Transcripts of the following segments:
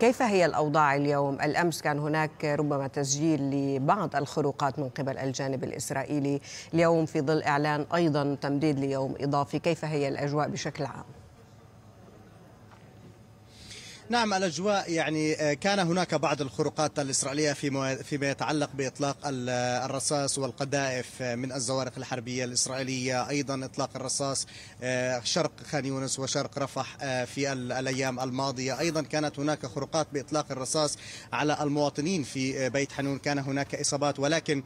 كيف هي الأوضاع اليوم؟ الأمس كان هناك ربما تسجيل لبعض الخروقات من قبل الجانب الإسرائيلي اليوم في ظل إعلان أيضا تمديد ليوم إضافي كيف هي الأجواء بشكل عام؟ نعم الأجواء يعني آه، كان هناك بعض الخروقات الإسرائيلية فيما فيما يتعلق بإطلاق الرصاص والقذائف آه، من الزوارق الحربية الإسرائيلية أيضا إطلاق الرصاص آه، شرق خان يونس وشرق رفح في الأيام الماضية أيضا كانت هناك خروقات بإطلاق الرصاص على المواطنين في بيت حنون كان هناك إصابات ولكن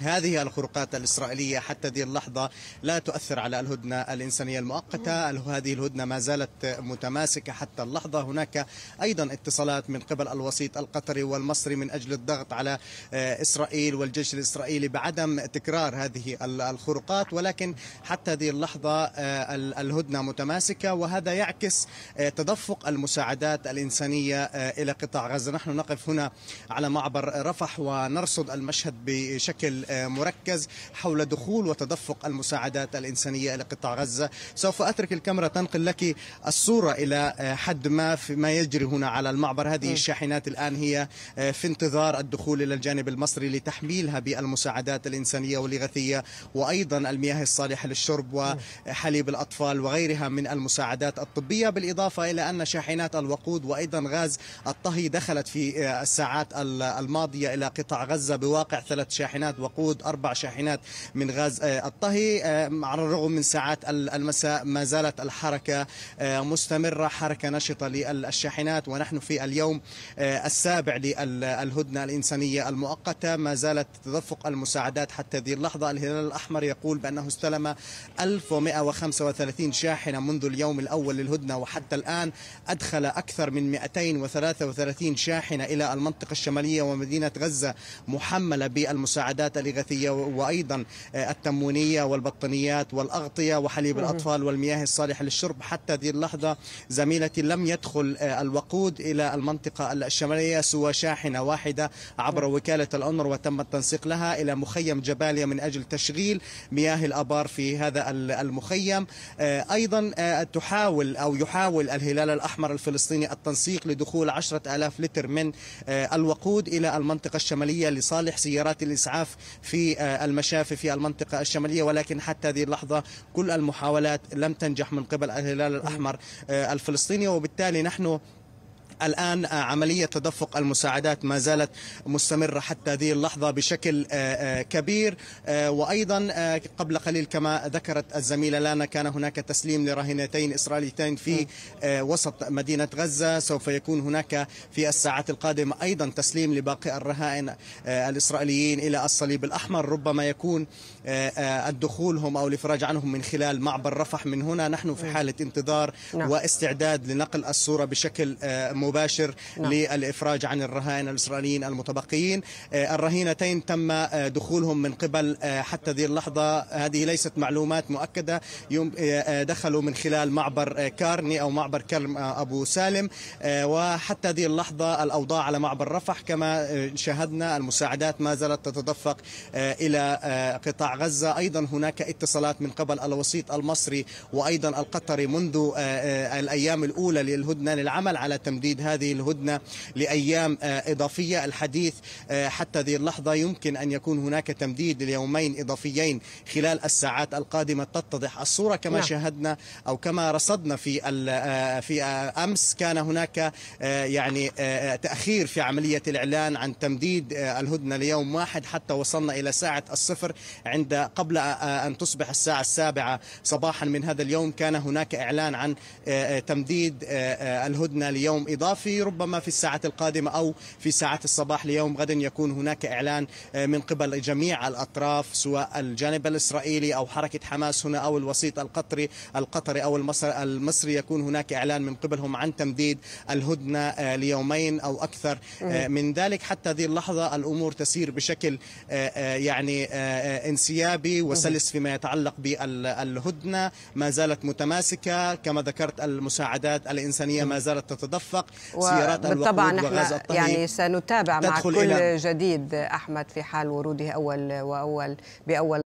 هذه الخروقات الإسرائيلية حتى هذه اللحظة لا تؤثر على الهدنة الإنسانية المؤقتة هذه الهدنة ما زالت متماسكة حتى اللحظة هناك أيضا اتصالات من قبل الوسيط القطري والمصري من أجل الضغط على آه، إسرائيل والجيش الإسرائيلي بعدم تكرار هذه الخروقات ولكن حتى هذه اللحظة آه، الهدنة متماسكة وهذا يعكس آه، تدفق المساعدات الإنسانية إلى قطاع غزة نحن نقف هنا على معبر رفح ونرصد المشهد بشكل مركز حول دخول وتدفق المساعدات الإنسانية إلى قطاع غزة سوف أترك الكاميرا تنقل لك الصورة إلى آه، حد ما في ما يجري هنا على المعبر هذه الشاحنات الآن هي آه، في انتظار الدخول إلى الجانب المصري لتحميلها بالمساعدات الإنسانية والإغاثية وأيضا المياه الصالحة للشرب وحليب الأطفال وغيرها من المساعدات الطبية بالإضافة إلى أن شاحنات الوقود وأيضا غاز الطهي دخلت في آه، الساعات الماضية إلى قطاع غزة بواقع ثلاث شاحنات وقود أربع شاحنات من غاز آه، الطهي آه، على الرغم من ساعات المساء ما زالت الحركة آه، مستمرة حركة نشطة للشاحنات ونحن في اليوم السابع للهدنة الإنسانية المؤقتة ما زالت تدفق المساعدات حتى هذه اللحظة الهلال الأحمر يقول بأنه استلم 1135 شاحنة منذ اليوم الأول للهدنة وحتى الآن أدخل أكثر من 233 شاحنة إلى المنطقة الشمالية ومدينة غزة محملة بالمساعدات الاغاثيه وأيضا آه، التموينية والبطانيات والأغطية وحليب الأطفال والمياه الصالحة للشرب حتى هذه اللحظة زميلتي لم يدخل آه، الوقود إلى المنطقة الشمالية سوى شاحنة واحدة عبر وكالة الانر وتم التنسيق لها إلى مخيم جباليا من أجل تشغيل مياه الأبار في هذا المخيم آه، أيضا تحاول أو يحاول الهلال الأحمر الفلسطيني التنسيق لدخول عشرة ألاف لتر من الوقود إلى المنطقة الشمالية لصالح سيارات الإسعاف في آه، المشافي في المنطقة الشمالية ولكن حتى هذه اللحظة كل المحاولات لم تنجح من قبل الهلال الأحمر آه، الفلسطيني وبالتالي نحن الآن عملية تدفق المساعدات ما زالت مستمرة حتى هذه اللحظة بشكل آه، آه، كبير آه، وأيضا قبل قليل كما ذكرت الزميلة لانا كان هناك تسليم لراهنتين إسرائيليتين في نعم. وسط مدينة غزة سوف يكون هناك في الساعات القادمة أيضا تسليم لباقي الرهائن الإسرائيليين إلى الصليب الأحمر ربما يكون هم أو الإفراج عنهم من خلال معبر رفح من هنا نحن في نعم. حالة انتظار نعم. واستعداد لنقل الصورة بشكل مباشر مباشر نعم. للإفراج عن الرهائن الإسرائيليين المتبقيين آه، الرهينتين تم آه، دخولهم من قبل آه، حتى هذه اللحظة هذه ليست معلومات مؤكدة دخلوا من خلال معبر كارني أو معبر كرم أبو سالم وحتى هذه اللحظة الأوضاع على معبر رفح كما شاهدنا المساعدات ما زالت تتدفق إلى قطاع غزة أيضا هناك اتصالات من قبل الوسيط المصري وأيضا القطري منذ الأيام الأولى للهدنة للعمل على تمديد تمهيد هذه الهدنه لايام آه، اضافيه الحديث آه، حتى هذه اللحظه يمكن ان يكون هناك تمديد ليومين اضافيين خلال الساعات القادمه تتضح الصوره كما نعم. شاهدنا او كما رصدنا في آه، في امس كان هناك يعني تاخير في عمليه الاعلان عن تمديد الهدنه ليوم واحد حتى وصلنا الى ساعه الصفر عند قبل ان تصبح الساعه السابعه صباحا من هذا اليوم كان هناك اعلان عن تمديد الهدنه ليوم اضافي إضافي ربما في الساعات القادمة أو في ساعات الصباح اليوم غدا يكون هناك إعلان آه، من قبل جميع الأطراف سواء الجانب الإسرائيلي أو حركة حماس هنا أو الوسيط القطري القطري أو المصري, المصري يكون هناك إعلان من قبلهم عن تمديد الهدنة آه، ليومين أو أكثر آه، من ذلك حتى هذه اللحظة الأمور تسير بشكل يعني انسيابي وسلس فيما يتعلق بالهدنة ما زالت متماسكة كما ذكرت المساعدات الإنسانية ما زالت تتدفق سيارات الوقود وغاز الطهي يعني سنتابع مع كل جديد أحمد في حال وروده أول وأول بأول